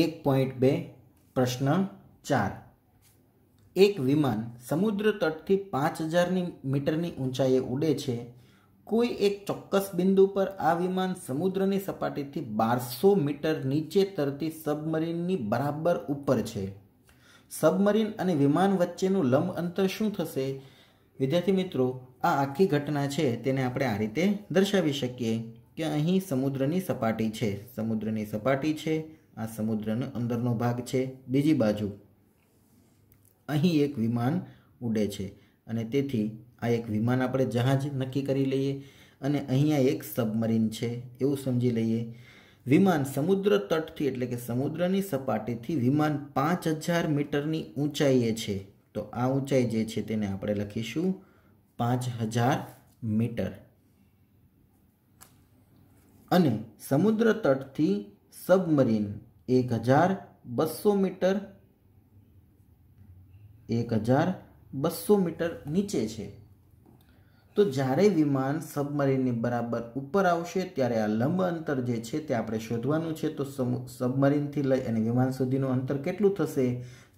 એક પોઈન્ટ બે પ્રશ્ન ચાર એક વિમાન સમુદ્ર તટથી પાંચ હજારની મીટરની ઊંચાઈએ ઉડે છે કોઈ એક ચોક્કસ બિંદુ પર આ વિમાન સમુદ્રની સપાટીથી બારસો મીટર નીચે તરતી સબમરીનની બરાબર ઉપર છે સબમરીન અને વિમાન વચ્ચેનું લંબ અંતર શું થશે વિદ્યાર્થી મિત્રો આ આખી ઘટના છે તેને આપણે આ રીતે દર્શાવી શકીએ કે અહીં સમુદ્રની સપાટી છે સમુદ્રની સપાટી છે આ સમુદ્રનો અંદરનો ભાગ છે બીજી બાજુ અહીં એક વિમાન ઉડે છે અને તેથી આ એક વિમાન આપણે જહાજ નક્કી કરી લઈએ અને અહીંયા એક સબમરીન છે એવું સમજી લઈએ વિમાન સમુદ્ર તટથી એટલે કે સમુદ્રની સપાટીથી વિમાન પાંચ હજાર મીટરની ઊંચાઈએ છે તો આ ઊંચાઈ જે છે તેને આપણે લખીશું પાંચ હજાર મીટર અને સમુદ્ર તટથી સબમરીન એક હજાર બસો મીટર એક હજાર બસો મીટર નીચે છે તો જ્યારે વિમાન સબમરીનની બરાબર ઉપર આવશે ત્યારે આ લંબ અંતર જે છે તે આપણે શોધવાનું છે તો સબમરીનથી લઈ અને વિમાન સુધીનું અંતર કેટલું થશે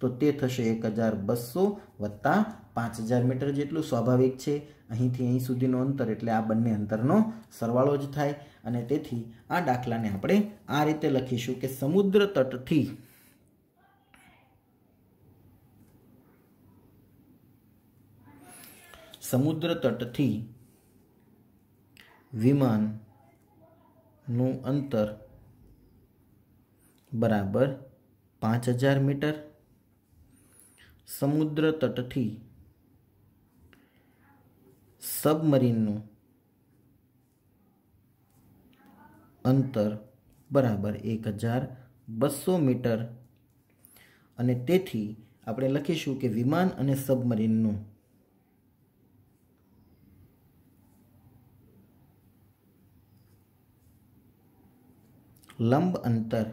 તો તે થશે એક હજાર બસો વત્તા પાંચ હજાર મીટર જેટલું સ્વાભાવિક છે અહીંથી અહીં સુધીનો અંતર એટલે આ બંને અંતરનો સરવાળો જ થાય અને તેથી આ દાખલાને આપણે આ રીતે લખીશું કે સમુદ્ર તટથી સમુદ્ર તટથી વિમાનનું અંતર બરાબર પાંચ હજાર મીટર સમુદ્ર તટથી સબમરીનનું અંતર બરાબર એક હજાર બસો મીટર અને તેથી આપણે લખીશું કે વિમાન અને સબમરીનનું લંબ અંતર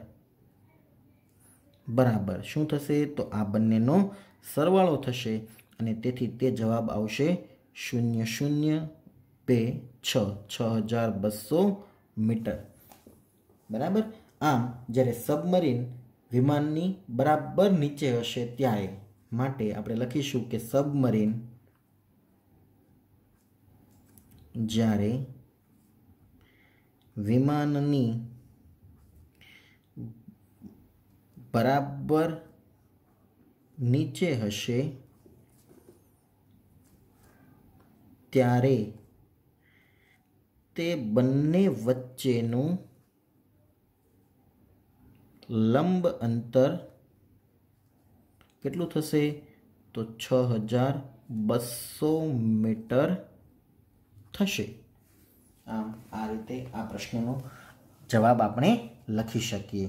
બરાબર શું થશે તો આ બંનેનો સરવાળો થશે અને તેથી તે જવાબ આવશે શૂન્ય શૂન્ય બે છ છ હજાર બસો મીટર બરાબર આમ જ્યારે સબમરીન વિમાનની બરાબર નીચે હશે ત્યારે માટે આપણે લખીશું કે સબમરીન જ્યારે વિમાનની બરાબર નીચે હશે ત્યારે તે બંને વચ્ચેનું લંબ અંતર કેટલું થશે તો છ હજાર બસો મીટર થશે આમ આ રીતે આ પ્રશ્નનો જવાબ આપણે લખી શકીએ